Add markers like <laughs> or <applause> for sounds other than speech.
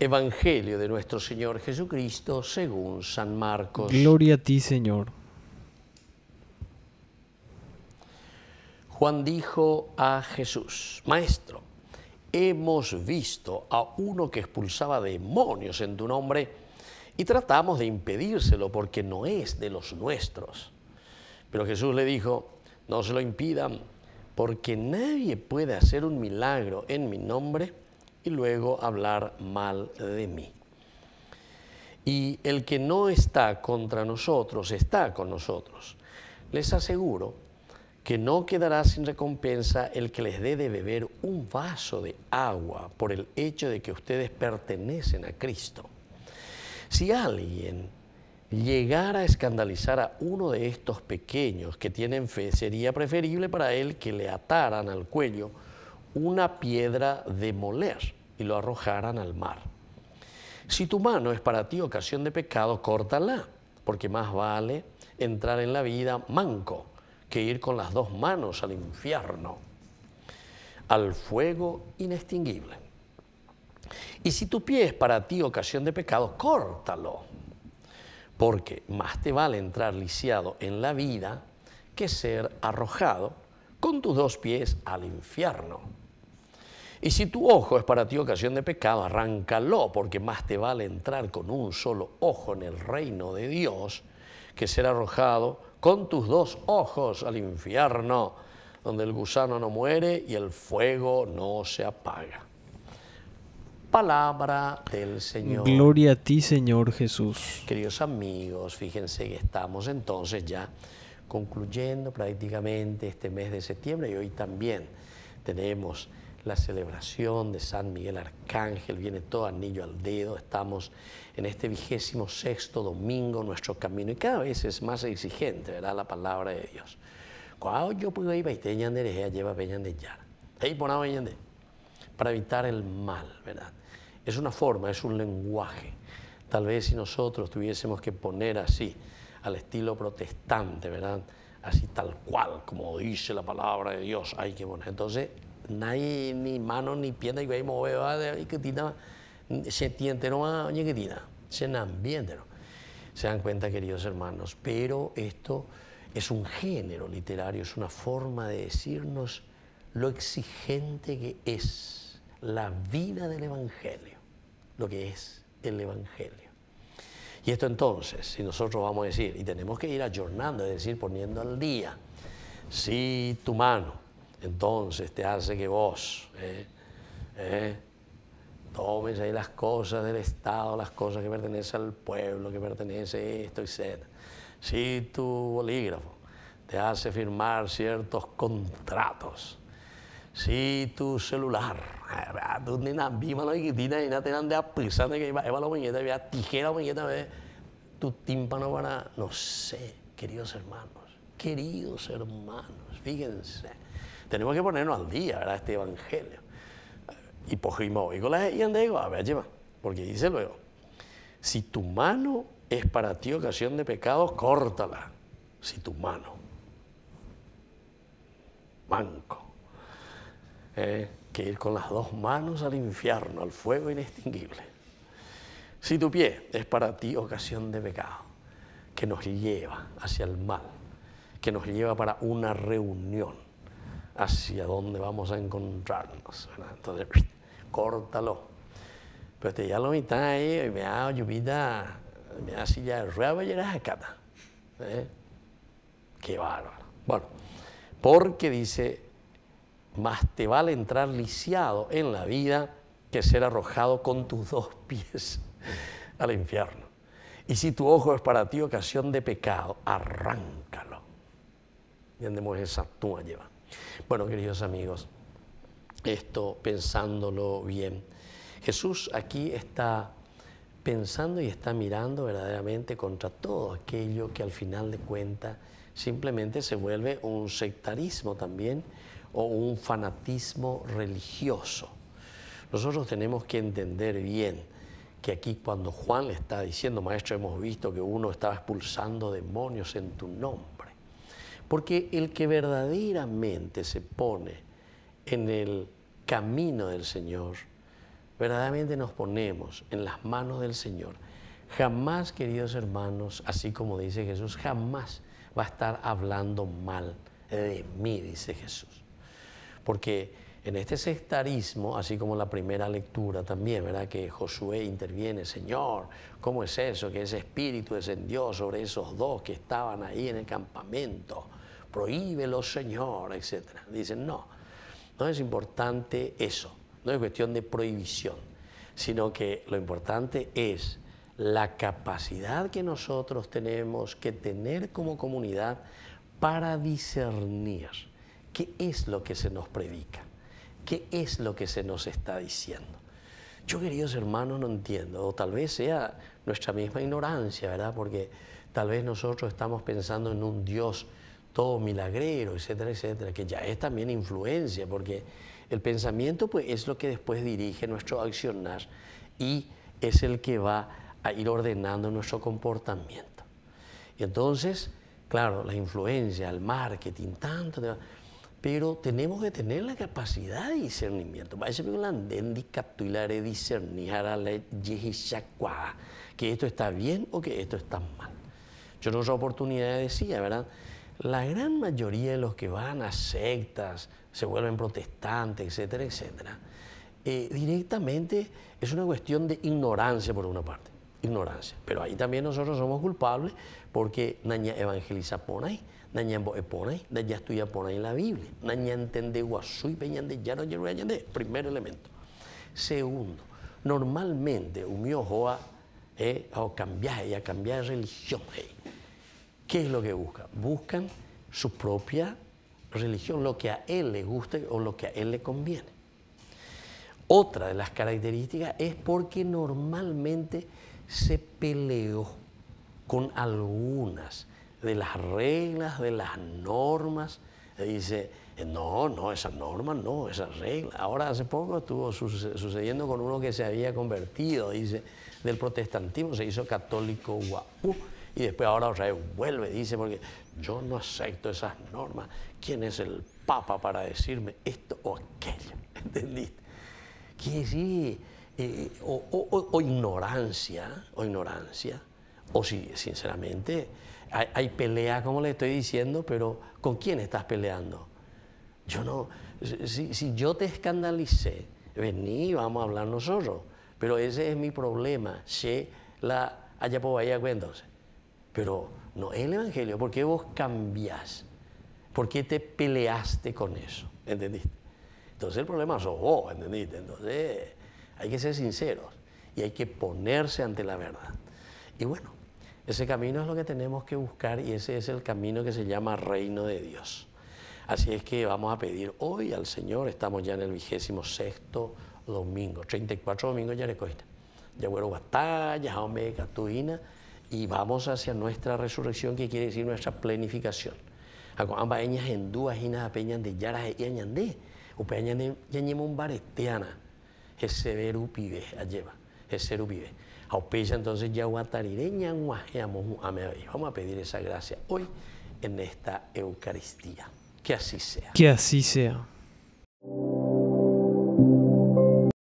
Evangelio de nuestro Señor Jesucristo según San Marcos. Gloria a ti, Señor. Juan dijo a Jesús, Maestro, hemos visto a uno que expulsaba demonios en tu nombre y tratamos de impedírselo porque no es de los nuestros. Pero Jesús le dijo, no se lo impidan, porque nadie puede hacer un milagro en mi nombre y luego hablar mal de mí. Y el que no está contra nosotros está con nosotros. Les aseguro que no quedará sin recompensa el que les dé de beber un vaso de agua por el hecho de que ustedes pertenecen a Cristo. Si alguien llegara a escandalizar a uno de estos pequeños que tienen fe, sería preferible para él que le ataran al cuello una piedra de moler y lo arrojaran al mar. Si tu mano es para ti ocasión de pecado, córtala, porque más vale entrar en la vida manco que ir con las dos manos al infierno, al fuego inextinguible. Y si tu pie es para ti ocasión de pecado, córtalo, porque más te vale entrar lisiado en la vida que ser arrojado con tus dos pies al infierno. Y si tu ojo es para ti ocasión de pecado, arráncalo, porque más te vale entrar con un solo ojo en el reino de Dios que ser arrojado con tus dos ojos al infierno, donde el gusano no muere y el fuego no se apaga. Palabra del Señor. Gloria a ti, Señor Jesús. Queridos amigos, fíjense que estamos entonces ya concluyendo prácticamente este mes de septiembre y hoy también tenemos la celebración de San Miguel Arcángel, viene todo anillo al dedo, estamos en este vigésimo sexto domingo, nuestro camino, y cada vez es más exigente, ¿verdad?, la palabra de Dios. Cuando yo puedo ir a lleva para evitar el mal, ¿verdad? Es una forma, es un lenguaje. Tal vez si nosotros tuviésemos que poner así, al estilo protestante, ¿verdad? Así tal cual, como dice la palabra de Dios, hay que poner. Entonces, nadie, ni mano, ni pierna, y mueve, que tina, se tiende no tina se ambiente no. Se dan cuenta, queridos hermanos, pero esto es un género literario, es una forma de decirnos lo exigente que es la vida del Evangelio, lo que es el Evangelio. Y esto entonces, si nosotros vamos a decir, y tenemos que ir ayornando, es decir, poniendo al día, si tu mano, entonces te hace que vos eh, eh, tomes ahí las cosas del Estado, las cosas que pertenecen al pueblo, que pertenece esto, y etc. Si tu bolígrafo te hace firmar ciertos contratos, si tu celular, <laughs> tú ni y nada, que iba la muñeca, tijera tu tímpano para, no sé, queridos hermanos, queridos hermanos, fíjense tenemos que ponernos al día, ¿verdad? Este evangelio. Y Pogrimó, pues, y con a ver, lleva, porque dice luego, si tu mano es para ti ocasión de pecado, córtala. Si tu mano. Manco. Eh, que ir con las dos manos al infierno, al fuego inextinguible. Si tu pie es para ti ocasión de pecado, que nos lleva hacia el mal, que nos lleva para una reunión, hacia dónde vamos a encontrarnos. Entonces, <laughs> córtalo. Pero te ya lo mitad ahí, y me da lluvia, me da silla de ruedas y acá. ¿eh? Qué bárbaro. Bueno, porque dice, más te vale entrar lisiado en la vida que ser arrojado con tus <laughs> dos pies al infierno. Y si tu ojo es para ti ocasión de pecado, arráncalo. Y andemos esa tumba lleva. Bueno, queridos amigos, esto pensándolo bien, Jesús aquí está pensando y está mirando verdaderamente contra todo aquello que al final de cuentas simplemente se vuelve un sectarismo también o un fanatismo religioso. Nosotros tenemos que entender bien que aquí cuando Juan le está diciendo, maestro, hemos visto que uno estaba expulsando demonios en tu nombre porque el que verdaderamente se pone en el camino del Señor, verdaderamente nos ponemos en las manos del Señor. Jamás, queridos hermanos, así como dice Jesús, jamás va a estar hablando mal de mí, dice Jesús. Porque en este sectarismo, así como la primera lectura también, ¿verdad? Que Josué interviene, Señor, ¿cómo es eso? Que ese espíritu descendió sobre esos dos que estaban ahí en el campamento prohíbelo, Señor, etc. Dicen, no, no es importante eso, no es cuestión de prohibición, sino que lo importante es la capacidad que nosotros tenemos que tener como comunidad para discernir qué es lo que se nos predica, qué es lo que se nos está diciendo. Yo, queridos hermanos, no entiendo, o tal vez sea nuestra misma ignorancia, ¿verdad? Porque tal vez nosotros estamos pensando en un Dios todo milagrero, etcétera, etcétera, que ya es también influencia, porque el pensamiento pues, es lo que después dirige nuestro accionar y es el que va a ir ordenando nuestro comportamiento. Y entonces, claro, la influencia, el marketing, tanto, pero tenemos que tener la capacidad de discernimiento. Parece que la de discernir a la que esto está bien o que esto está mal. Yo en otra oportunidad decía, ¿verdad? la gran mayoría de los que van a sectas, se vuelven protestantes, etcétera, etcétera, eh, directamente es una cuestión de ignorancia por una parte, ignorancia. Pero ahí también nosotros somos culpables porque naña evangeliza por ahí, naña por ahí, naña estudia por ahí la Biblia, naña entende guasú y peñande, ya no primer elemento. Segundo, normalmente un miojoa eh, o cambiar, a cambiar de religión. ¿Qué es lo que buscan? Buscan su propia religión, lo que a él le guste o lo que a él le conviene. Otra de las características es porque normalmente se peleó con algunas de las reglas, de las normas. Dice, no, no, esas normas no, esas reglas. Ahora hace poco estuvo sucediendo con uno que se había convertido, dice, del protestantismo, se hizo católico guapú y después ahora otra vez vuelve, dice, porque yo no acepto esas normas. ¿Quién es el Papa para decirme esto o aquello? <laughs> ¿Entendiste? ¿Qué es eh, o, ignorancia, o ignorancia, o si sinceramente hay, pelea, como le estoy diciendo, pero ¿con quién estás peleando? Yo no, si, yo te escandalicé, vení, vamos a hablar nosotros. Pero ese es mi problema, sé la allá por allá pero no es el Evangelio. ¿Por qué vos cambiás? ¿Por qué te peleaste con eso? ¿Entendiste? Entonces el problema sos vos, ¿entendiste? Entonces hay que ser sinceros y hay que ponerse ante la verdad. Y bueno, ese camino es lo que tenemos que buscar y ese es el camino que se llama reino de Dios. Así es que vamos a pedir hoy al Señor, estamos ya en el vigésimo sexto domingo, 34 domingos ya le cuesta. Ya a batalla, ya y y vamos hacia nuestra resurrección, que quiere decir nuestra planificación. Acuamba eñas en dúas hinas apeñan de yaras e, y añandé, upe añandé yañemon baresteana, ese veru pibe, alleva, ese veru pibe. Aupeya entonces ya guatarireña, vamos a pedir esa gracia hoy en esta Eucaristía. Que así sea. Que así sea.